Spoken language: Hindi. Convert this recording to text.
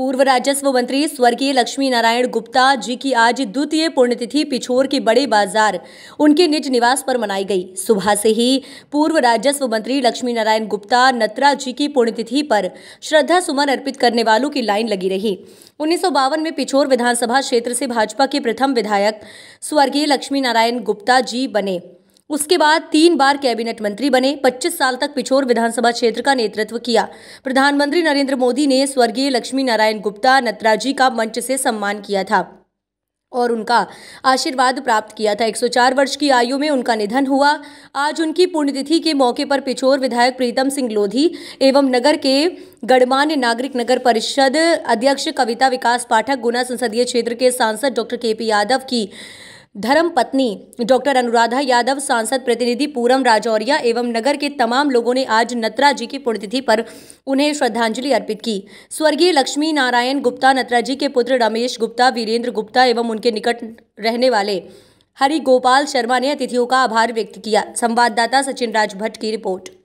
पूर्व राजस्व मंत्री स्वर्गीय लक्ष्मी नारायण गुप्ता जी की आज द्वितीय पुण्यतिथि पिछोर के बड़े बाजार उनके निज निवास पर मनाई गई सुबह से ही पूर्व राजस्व मंत्री लक्ष्मी नारायण गुप्ता नत्रा जी की पुण्यतिथि पर श्रद्धा सुमन अर्पित करने वालों की लाइन लगी रही उन्नीस में पिछोर विधानसभा क्षेत्र से भाजपा के प्रथम विधायक स्वर्गीय लक्ष्मी नारायण गुप्ता जी बने उसके बाद तीन बार कैबिनेट मंत्री बने 25 साल तक पिछोर विधानसभा क्षेत्र का नेतृत्व किया प्रधानमंत्री नरेंद्र मोदी ने स्वर्गीय लक्ष्मी नारायण गुप्ता नत्रा का मंच से सम्मान किया था और उनका आशीर्वाद प्राप्त किया था 104 वर्ष की आयु में उनका निधन हुआ आज उनकी पुण्यतिथि के मौके पर पिछोर विधायक प्रीतम सिंह लोधी एवं नगर के गणमान्य नागरिक नगर परिषद अध्यक्ष कविता विकास पाठक गुना संसदीय क्षेत्र के सांसद डॉक्टर के पी यादव की धर्म पत्नी डॉक्टर अनुराधा यादव सांसद प्रतिनिधि पूरम राजौरिया एवं नगर के तमाम लोगों ने आज नत्रा जी की पुण्यतिथि पर उन्हें श्रद्धांजलि अर्पित की स्वर्गीय लक्ष्मी नारायण गुप्ता नत्रा जी के पुत्र रमेश गुप्ता वीरेंद्र गुप्ता एवं उनके निकट रहने वाले हरि गोपाल शर्मा ने अतिथियों का आभार व्यक्त किया संवाददाता सचिन राज भट्ट की रिपोर्ट